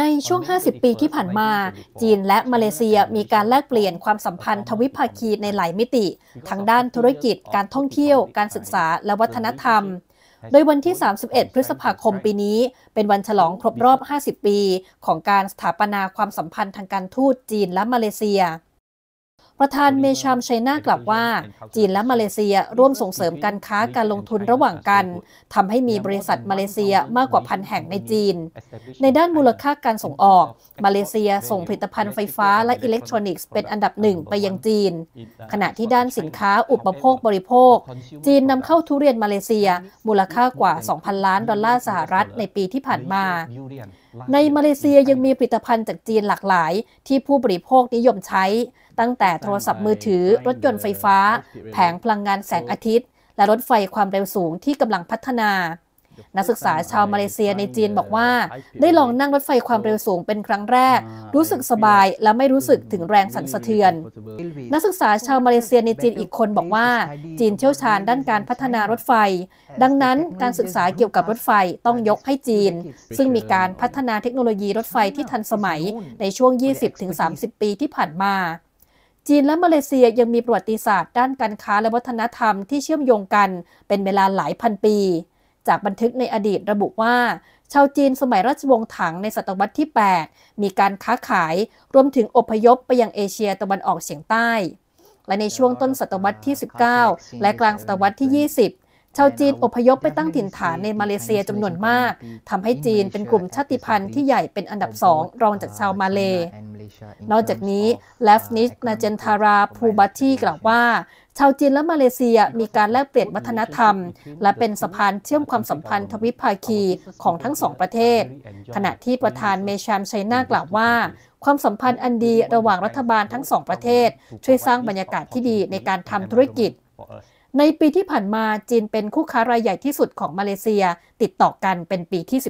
ในช่วง 50 ปีที่ผ่านมา จีนและมาเลเซียมีการแลกเปลี่ยนความสัมพันธ์ทวิภาคีในหลายมิติ ทั้งด้านธุรกิจ การท่องเที่ยว การศึกษาและวัฒนธรรม โดยวันที่ 31 พฤษภาคมปีนี้ เป็นวันฉลองครบรอบ 50 ปี ของการสถาปนาความสัมพันธ์ทางการทูตจีนและมาเลเซียประธานเมชามัชนากล่าวว่า จีนและมาเลเซียร่วมส่งเสริมการค้าการลงทุนระหว่างกัน ทำให้มีบริษัทมาเลเซียมากกว่าพันแห่งในจีน ในด้านมูลค่าการส่งออกมาเลเซียส่งผลิตภัณฑ์ไฟฟ้าและอิเล็กทรอนิกส์เป็นอันดับหนึ่งไปยังจีน ขณะที่ด้านสินค้าอุปโภคบริโภค จีนนำเข้าทุเรียนมาเลเซียมูลค่ากว่า 2,000 ล้าน ดอลลาร์สหรัฐ ในปีที่ผ่านมา ในมาเลเซียยังมีผลิตภัณฑ์จากจีนหลากหลาย ที่ผู้บริโภคนิยมใช้ตั้งแต่โทรศัพท์มือถือ รถยนต์ไฟฟ้า แผงพลังงานแสงอาทิตย์ และรถไฟความเร็วสูงที่กำลังพัฒนา นักศึกษาชาวมาเลเซียในจีนบอกว่า ได้ลองนั่งรถไฟความเร็วสูงเป็นครั้งแรก รู้สึกสบาย และไม่รู้สึกถึงแรงสั่นสะเทือน นักศึกษาชาวมาเลเซียในจีนอีกคนบอกว่า จีนเชี่ยวชาญด้านการพัฒนารถไฟ ดังนั้นการศึกษาเกี่ยวกับรถไฟต้องยกให้จีน ซึ่งมีการพัฒนาเทคโนโลยีรถไฟที่ทันสมัยในช่วง 20-30 ปีที่ผ่านมาจีนและมาเลเซียยังมีประวัติศาสตร์ด้านการค้าและวัฒนธรรมที่เชื่อมโยงกันเป็นเวลาหลายพันปี จากบันทึกในอดีตระบุว่า ชาวจีนสมัยราชวงศ์ถังในศตวรรษที่ 8 มีการค้าขายรวมถึงอพยพไปยังเอเชียตะวันออกเฉียงใต้ และในช่วงต้นศตวรรษที่ 19 และกลางศตวรรษที่ 20 ชาวจีนอพยพไปตั้งถิ่นฐานในมาเลเซียจำนวนมากทำให้จีนเป็นกลุ่มชาติพันธุ์ที่ใหญ่เป็นอันดับสองรองจากชาวมาเลนอกจากนี้เลฟนิชนาเจนทาราภูบัตที่กล่าวว่า ชาวจีนและมาเลเซียมีการแลกเปลี่ยนวัฒนธรรม และเป็นสะพานเชื่อมความสัมพันธ์ทวิภาคีของทั้งสองประเทศ ขณะที่ประธานเมชามไชน่ากล่าวว่า ความสัมพันธ์อันดีระหว่างรัฐบาลทั้งสองประเทศ ช่วยสร้างบรรยากาศที่ดีในการทำธุรกิจ ในปีที่ผ่านมาจีนเป็นคู่ค้ารายใหญ่ที่สุดของมาเลเซียติดต่อกันเป็นปีที่ 15